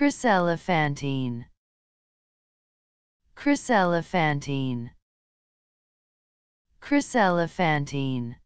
Chryselephantine Chryselephantine Chryselephantine